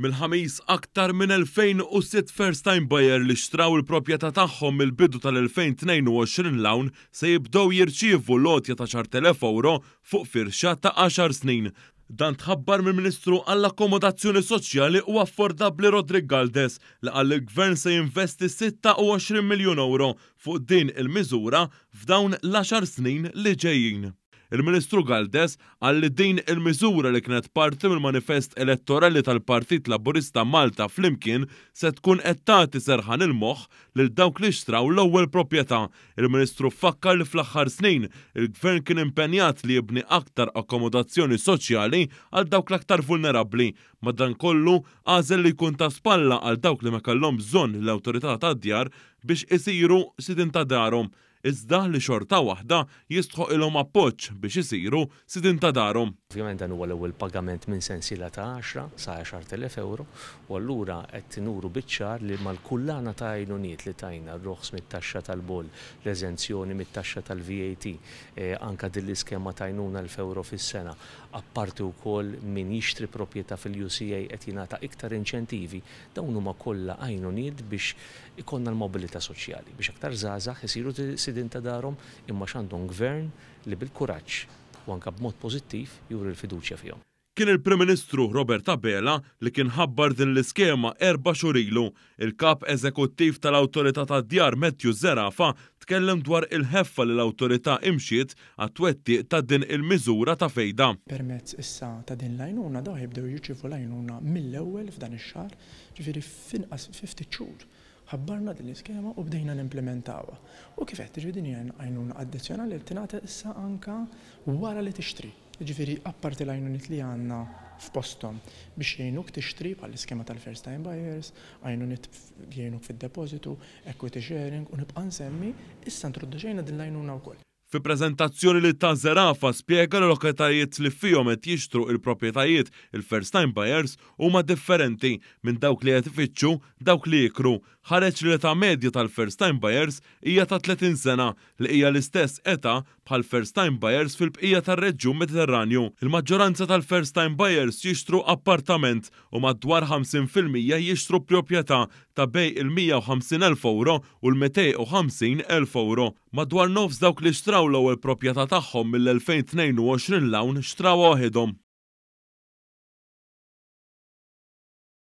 Mil-ħamis aktar minn 2006 first time buyer li xtraw il propjeta tagħhom il bidu tal-2022 lawn se jibdew jirċievu lotja ta' 10,000 euro fuq firxa ta' 10 snin. Dan tħabbar mill-Ministru għall-Akkomodazzjoni Soċjali u Affordabli Rodrik Galdes li għall-Gvern se jinvesti 26 miljon euro fuq din il-miżura f'dawn l-10 snin li ġejjin. Il-Ministru Galdes għalli din il-miżura li kienet parti mill-manifest elettorali tal-Partit Laburista Malta flimkien se tkun qed tagħti serħan il-moħħ lil dawk li xtraw l-ewwel proprjetà. Il-Ministru fakkar li fl-aħħar snin il-Gvern kien impenjat li jibni aktar akkomodazzjoni soċjali għal dawk l-aktar vulnerabbli. Madankollu għażel li jkun ta' spalla għal dawk li ma kellhom bżonn l-awtorità tad-djar biex isiru sidin ta' darhom iżda li xorta waħda jistħu ilhom appoġġ biex isiru sidin ta' darhom. Ovvjament dan huwa l-ewwel pagament minn sensiela ta' 10 sa 10,000 euro u allura qed tinuru biċ-ċar li mal-kullana ta' għajnuniet li tajna r-roħs mit-taxxa tal-bol, l-eżenzjoni mit-taxxa tal-VAT, e, anka din l-iskema tajnuna l-euro fis-sena, apparti wkoll min jixtri proprjetà fil-UCA qed jingħata iktar inċentivi dawn huma kollha għajnuniet biex ikonna l-mobilità soċjali biex aktar żgħażagħ isiru president ta' darom imma x'għandhom gvern li bil-kuraġġ u anka b'mod pożittiv juri l-fiduċja fihom. Kien il-Prim Ministru Robert Abela li kien ħabbar din l-iskema erba' xurilu. Il-kap eżekuttiv tal autorita tad-Djar Matthew Zerafa tkellem dwar il-ħeffa li l-awtorità imxiet għatwetti twetti ta' din il-miżura ta' fejda. Permezz issa ta' din lajnuna daħi bdew jirċivu lajnuna mill-ewwel f'dan ix-xahar, ġifieri finqas 50 xhur ħabbarna din l-iskema u bdejna nimplementawa. U kif qed tiġi din hija għajnuna addizzjonali li tingħata issa anka wara li tixtri. Ġifieri apparti l għajnunit li għandna f'postom biex jgħinuk tixtri bħall iskema tal-first time buyers, għajnunit jgħinuk fid-depositu, equity sharing u nibqa' nsemmi issa introduċejna din l-għajnuna wkoll. Fi prezentazzjoni li ta' Zerafa spiega l lokatajiet li fihom qed jixtru il-proprjetajiet il-first time buyers huma differenti minn dawk li qed ifittxu dawk li jikru. Ħareġ li ta' medja tal-first time buyers hija ta' 30 sena li hija l-istess eta bħal first time buyers fil-bqija tar-Reġjun Mediterranju. Il-maġġoranza tal-first time buyers jixtru appartament u madwar 50% jishtru proprjetà ta' bej il-150.000 euro u l-250.000 euro. Madwar nofs dawk li xtraw l-ewwel proprjetà tagħhom mill-2022 lawn xtraw waħedhom.